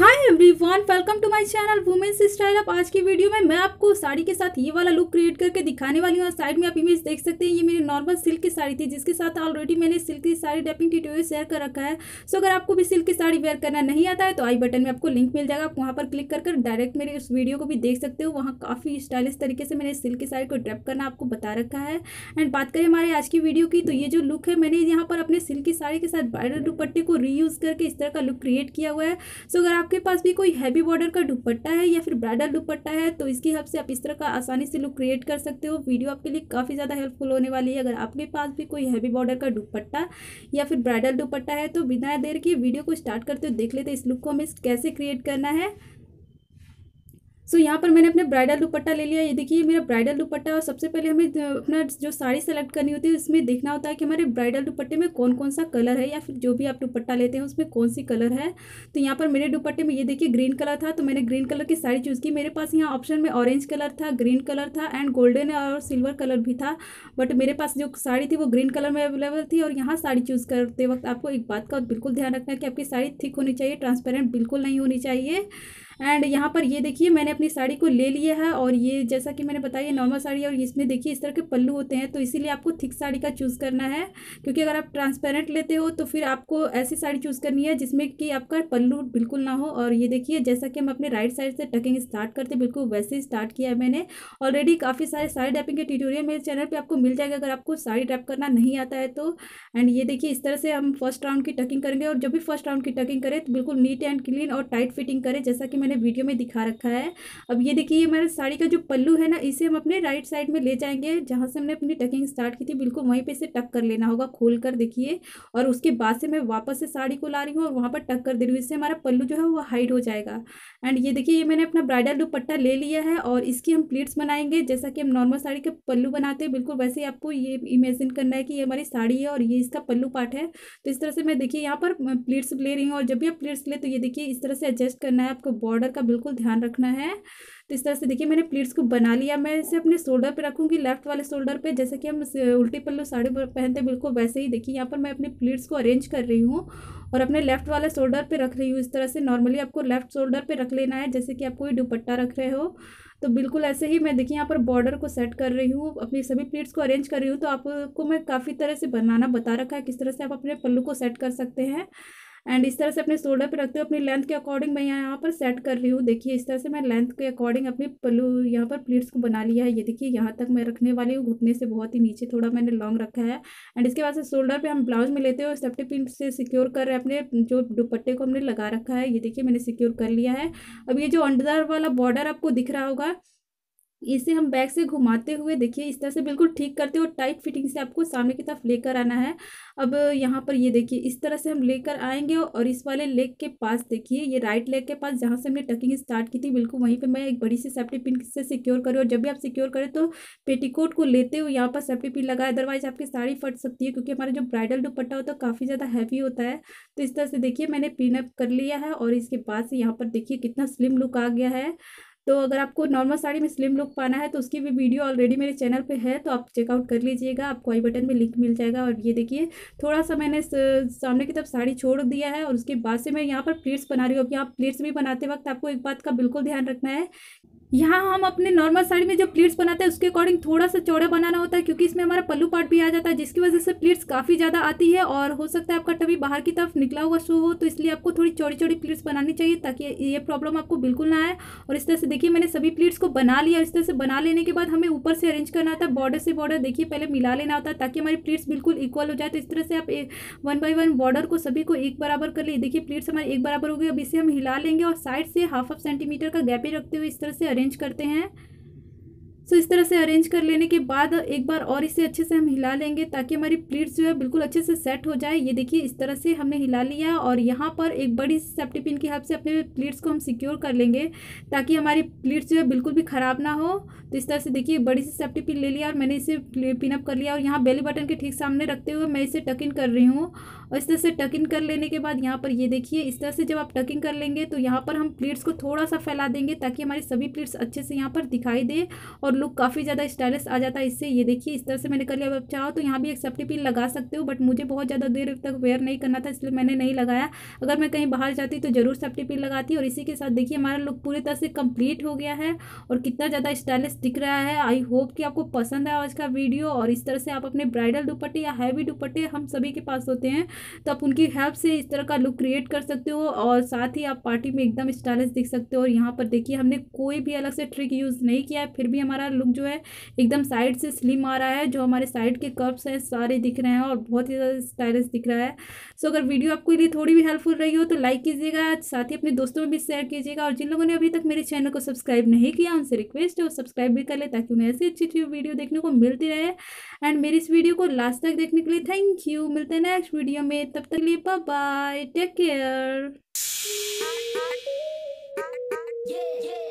Hi everyone welcome to my channel women's style up आज की video में मैं आपको साड़ी के साथ ये वाला लुक क्रिएट करके दिखाने वाली हूँ और साइड में आप इमेज देख सकते हैं ये मेरी नॉर्मल सिल्क की साड़ी थी जिसके साथ ऑलरेडी मैंने सिल्क की साड़ी डेपिंग ट्यूटोरियल शेयर कर रखा है सो अगर आपको भी सिल्क की साड़ी वेयर करना नहीं आता है तो आई बटन में आपको लिंक मिल जाएगा आप वहाँ पर क्लिक कर डायरेक्ट मेरी उस वीडियो को भी देख सकते हो वहाँ काफ़ी स्टाइलिश तरीके से मैंने सिल्क की साड़ी को ड्रेप करना आपको बता रखा है एंड बात करें हमारे आज की वीडियो की तो ये जो लुक है मैंने यहाँ पर अपने सिल्क की साड़ी के साथ ब्राइडल दुपट्टे को रीयूज़ करके इस तरह का लुक क्रिएट किया हुआ है सो अगर आप आपके पास भी कोई हैवी बॉर्डर का दुपट्टा है या फिर ब्राइडल दुपट्टा है तो इसकी हेल्प से आप इस तरह का आसानी से लुक क्रिएट कर सकते हो वीडियो आपके लिए काफ़ी ज़्यादा हेल्पफुल होने वाली है अगर आपके पास भी कोई हैवी बॉर्डर का दुपट्टा या फिर ब्राइडल दुपट्टा है तो बिना देर के वीडियो को स्टार्ट करते हो देख लेते इस लुक को हमें कैसे क्रिएट करना है सो so, यहाँ पर मैंने अपने ब्राइडल दुपट्टा ले लिया ये देखिए मेरा ब्राइडल दुपट्टा और सबसे पहले हमें अपना जो साड़ी सेलेक्ट करनी होती है उसमें देखना होता है कि हमारे ब्राइडल दुपट्टे में कौन कौन सा कलर है या फिर जो भी आप दुपट्टा लेते हैं उसमें कौन सी कलर है तो यहाँ पर मेरे दुपट्टे में ये देखिए ग्रीन कलर था तो मैंने ग्रीन कलर की साड़ी चूज़ की मेरे पास यहाँ ऑप्शन में ऑरेंज कलर था ग्रीन कलर था एंड गोल्डन और सिल्वर कलर भी था बट मेरे पास जो साड़ी थी वो ग्रीन कलर में अवेलेबल थी और यहाँ साड़ी चूज़ करते वक्त आपको एक बात का बिल्कुल ध्यान रखना है कि आपकी साड़ी थिक होनी चाहिए ट्रांसपेरेंट बिल्कुल नहीं होनी चाहिए एंड यहाँ पर ये देखिए मैंने अपनी साड़ी को ले लिया है और ये जैसा कि मैंने बताया नॉर्मल साड़ी है और इसमें देखिए इस तरह के पल्लू होते हैं तो इसीलिए आपको थिक साड़ी का चूज़ करना है क्योंकि अगर आप ट्रांसपेरेंट लेते हो तो फिर आपको ऐसी साड़ी चूज़ करनी है जिसमें कि आपका पल्लू बिल्कुल ना हो और ये देखिए जैसा कि हम अपने राइट साइड से टकिंग स्टार्ट करते बिल्कुल वैसे ही स्टार्ट किया है मैंने ऑलरेडी काफ़ी सारे साड़ी टैपिंग के ट्यूटोरियल मेरे चैनल पर आपको मिल जाएगा अगर आपको साड़ी टैप करना नहीं आता है तो एंड ये देखिए इस तरह से हम फर्स्ट राउंड की टकिंग करेंगे और जब भी फर्स्ट राउंड की टकिंग करें तो बिल्कुल नीट एंड क्लीन और टाइट फिटिंग करें जैसा कि मैंने मैंने वीडियो में दिखा रखा है अब ये देखिए हमारे साड़ी का जो पल्लू है ना इसे हम अपने राइट साइड में ले जाएंगे जहाँ से हमने अपनी टकिंग स्टार्ट की थी बिल्कुल वहीं पर इसे टक कर लेना होगा खोल कर देखिए और उसके बाद से मैं वापस से साड़ी को ला रही हूँ और वहाँ पर टक कर दे रही हूँ इससे हमारा पल्लू जो है वो हाइड हो जाएगा एंड ये देखिए ये मैंने अपना ब्राइडल दुपट्टा ले लिया है और इसकी हम प्लेट्स बनाएंगे जैसा कि हम नॉर्मल साड़ी के पल्लू बनाते हैं बिल्कुल वैसे ही आपको ये इमेजिन करना है कि ये हमारी साड़ी है और ये इसका पल्लू पार्ट है तो इस तरह से मैं देखिए यहाँ पर प्लेट्स ले रही हूँ और जब भी आप प्लेट्स ले तो ये देखिए इस तरह से एडजस्ट करना है आपको बॉर्डर बॉर्डर का बिल्कुल ध्यान रखना है तो इस तरह से देखिए मैंने प्लीट्स को बना लिया मैं इसे अपने शोल्डर पे रखूँगी लेफ्ट वाले शोल्डर पे जैसे कि हम उल्टी पल्लू साड़ी पहनते हैं बिल्कुल वैसे ही देखिए यहाँ पर मैं अपने प्लीट्स को अरेंज कर रही हूँ और अपने लेफ्ट वाले शोल्डर पे रख रही हूँ इस तरह से नॉर्मली आपको लेफ्ट शोल्डर पे रख लेना है जैसे कि आप कोई दुपट्टा रख रहे हो तो बिल्कुल ऐसे ही मैं देखिए यहाँ पर बॉर्डर को सेट कर रही हूँ अपनी सभी प्लेट्स को अरेंज कर रही हूँ तो आपको मैं काफ़ी तरह से बनाना बता रखा है किस तरह से आप अपने पल्लू को सेट कर सकते हैं एंड इस तरह से अपने शोल्डर पर रखते हुए अपनी लेंथ के अकॉर्डिंग मैं यहाँ पर सेट कर रही हूँ देखिए इस तरह से मैं लेंथ के अकॉर्डिंग अपने पलू यहाँ पर प्लीट्स को बना लिया है ये देखिए यहाँ तक मैं रखने वाली हूँ घुटने से बहुत ही नीचे थोड़ा मैंने लॉन्ग रखा है एंड इसके बाद से शोल्डर पर हम ब्लाउज में लेते हुए सेफ्टी पिन से सिक्योर कर रहे अपने जो दुपट्टे को हमने लगा रखा है ये देखिए मैंने सिक्योर कर लिया है अब ये जो अंडर वाला बॉर्डर आपको दिख रहा होगा इसे हम बैक से घुमाते हुए देखिए इस तरह से बिल्कुल ठीक करते हो टाइट फिटिंग से आपको सामने की तरफ लेकर आना है अब यहाँ पर ये देखिए इस तरह से हम लेकर आएंगे और इस वाले लेग के पास देखिए ये राइट लेग के पास जहाँ से हमने टकिंग स्टार्ट की थी बिल्कुल वहीं पर मैं एक बड़ी सी सेफ्टी पिन से सिक्योर करूँ और जब भी आप सिक्योर करें तो पेटीकोट को लेते हुए यहाँ पर सेफ्टी पिन लगाए अदरवाइज आपकी साड़ी फट सकती है क्योंकि हमारा जो ब्राइडल दुपट्टा होता है काफ़ी ज़्यादा हैवी होता है तो इस तरह से देखिए मैंने पिनअप कर लिया है और इसके बाद से यहाँ पर देखिए कितना स्लिम लुक आ गया है तो अगर आपको नॉर्मल साड़ी में स्लिम लुक पाना है तो उसकी भी वीडियो ऑलरेडी मेरे चैनल पर है तो आप चेकआउट कर लीजिएगा आपको आई बटन में लिंक मिल जाएगा और ये देखिए थोड़ा सा मैंने सामने की तरफ साड़ी छोड़ दिया है और उसके बाद से मैं यहाँ पर प्लेट्स बना रही हूँ अब यहाँ प्लेट्स भी बनाते वक्त आपको एक बात का बिल्कुल ध्यान रखना है यहाँ हम अपने नॉर्मल साड़ी में जो प्लीट्स बनाते हैं उसके अकॉर्डिंग थोड़ा सा चौड़ा बनाना होता है क्योंकि इसमें हमारा पल्लू पार्ट भी आ जाता है जिसकी वजह से प्लीट्स काफ़ी ज़्यादा आती है और हो सकता है आपका टवी बाहर की तरफ निकला हुआ शो हो तो इसलिए आपको थोड़ी चौड़ी चौड़ी प्लीट्स बनानी चाहिए ताकि ये प्रॉब्लम आपको बिल्कुल ना आए और इस तरह से देखिए मैंने सभी प्लीट्स को बना लिया इस तरह से बना लेने के बाद हमें ऊपर से अरेंज करना होता है बॉर्डर से बॉर्डर देखिए पहले मिला लेना होता है ताकि हमारी प्लीट्स बिल्कुल इक्वल हो जाए तो इस तरह से आप वन बाई वन बॉर्डर को सभी को एक बराबर कर लिए देखिए प्लीट्स हमारे एक बराबर हो गई अब इसे हम हिला लेंगे और साइड से हाफ हाफ सेंटीमीटर का गैप ही रखते हुए इस तरह से अरेंज करते हैं सो इस तरह से अरेंज कर लेने के बाद एक बार और इसे अच्छे से हम हिला लेंगे ताकि हमारी प्लेट्स जो है बिल्कुल अच्छे से सेट हो जाए ये देखिए इस तरह से हमने हिला लिया और यहाँ पर एक बड़ी सेफ्टी पिन की हेल्प से अपने प्लेट्स को हम सिक्योर कर लेंगे ताकि हमारी प्लेट्स जो है बिल्कुल भी ख़राब ना हो तो इस तरह से देखिए बड़ी सी सेफ्टी पिन ले लिया और मैंने इसे पिनअप कर लिया और यहाँ बेली बटन के ठीक सामने रखते हुए मैं इसे टक इन कर रही हूँ और इस तरह से टक इन कर लेने के बाद यहाँ पर ये देखिए इस तरह से जब आप टकिंग कर लेंगे तो यहाँ पर हम प्लेट्स को थोड़ा सा फैला देंगे ताकि हमारी सभी प्लेट्स अच्छे से यहाँ पर दिखाई दे और लुक काफ़ी ज़्यादा स्टाइलिश आ जाता है इससे ये देखिए इस तरह से मैंने कर लिया अब चाहो तो यहाँ भी एक सेफ्टी पिन लगा सकते हो बट मुझे बहुत ज़्यादा देर तक वेयर नहीं करना था इसलिए मैंने नहीं लगाया अगर मैं कहीं बाहर जाती तो ज़रूर सेफ्टी पिन लगाती और इसी के साथ देखिए हमारा लुक पूरी तरह से कम्प्लीट हो गया है और कितना ज़्यादा स्टाइलिश दिख रहा है आई होप कि आपको पसंद आया आज का वीडियो और इस तरह से आप अपने ब्राइडल दुपट्टे या हैवी दुपट्टे हम सभी के पास होते हैं तो आप उनकी हेल्प से इस तरह का लुक क्रिएट कर सकते हो और साथ ही आप पार्टी में एकदम स्टाइलिश दिख सकते हो और यहाँ पर देखिए हमने कोई भी अलग से ट्रिक यूज़ नहीं किया है फिर भी हमारा लुक जो है एकदम साइड से स्लिम आ रहा है जो हमारे साइड के कर्व्स हैं सारे दिख रहे हैं और बहुत ही ज़्यादा स्टाइलिश दिख रहा है सो अगर वीडियो आपको लिए थोड़ी भी हेल्पफुल रही हो तो लाइक कीजिएगा साथ ही अपने दोस्तों में भी शेयर कीजिएगा और जिन लोगों ने अभी तक मेरे चैनल को सब्सक्राइब नहीं किया उनसे रिक्वेस्ट है वो सब्सक्राइब भी कर ले ताकि उन्हें ऐसी अच्छी अच्छी वीडियो देखने को मिलती रहे एंड मेरी इस वीडियो को लास्ट तक देखने के लिए थैंक यू मिलते हैं नेक्स्ट वीडियो में तब तक लिए bye take care Yeah, yeah.